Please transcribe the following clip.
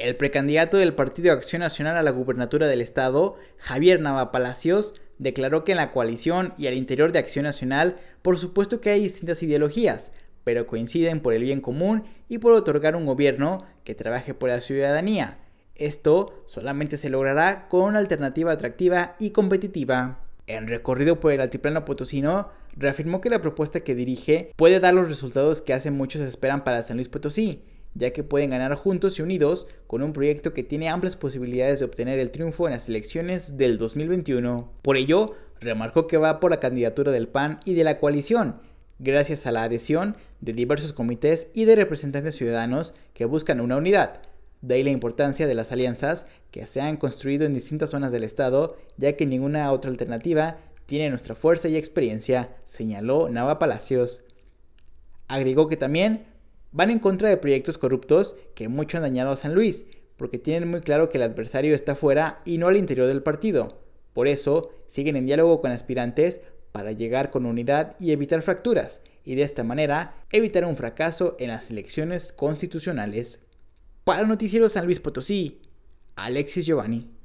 El precandidato del Partido Acción Nacional a la gubernatura del Estado, Javier Nava Palacios, declaró que en la coalición y al interior de Acción Nacional, por supuesto que hay distintas ideologías, pero coinciden por el bien común y por otorgar un gobierno que trabaje por la ciudadanía. Esto solamente se logrará con una alternativa atractiva y competitiva. En recorrido por el altiplano potosino, reafirmó que la propuesta que dirige puede dar los resultados que hace muchos esperan para San Luis Potosí, ya que pueden ganar juntos y unidos con un proyecto que tiene amplias posibilidades de obtener el triunfo en las elecciones del 2021. Por ello, remarcó que va por la candidatura del PAN y de la coalición, gracias a la adhesión de diversos comités y de representantes ciudadanos que buscan una unidad. De ahí la importancia de las alianzas que se han construido en distintas zonas del Estado, ya que ninguna otra alternativa tiene nuestra fuerza y experiencia, señaló Nava Palacios. Agregó que también Van en contra de proyectos corruptos que mucho han dañado a San Luis, porque tienen muy claro que el adversario está fuera y no al interior del partido. Por eso, siguen en diálogo con aspirantes para llegar con unidad y evitar fracturas, y de esta manera evitar un fracaso en las elecciones constitucionales. Para Noticiero San Luis Potosí, Alexis Giovanni.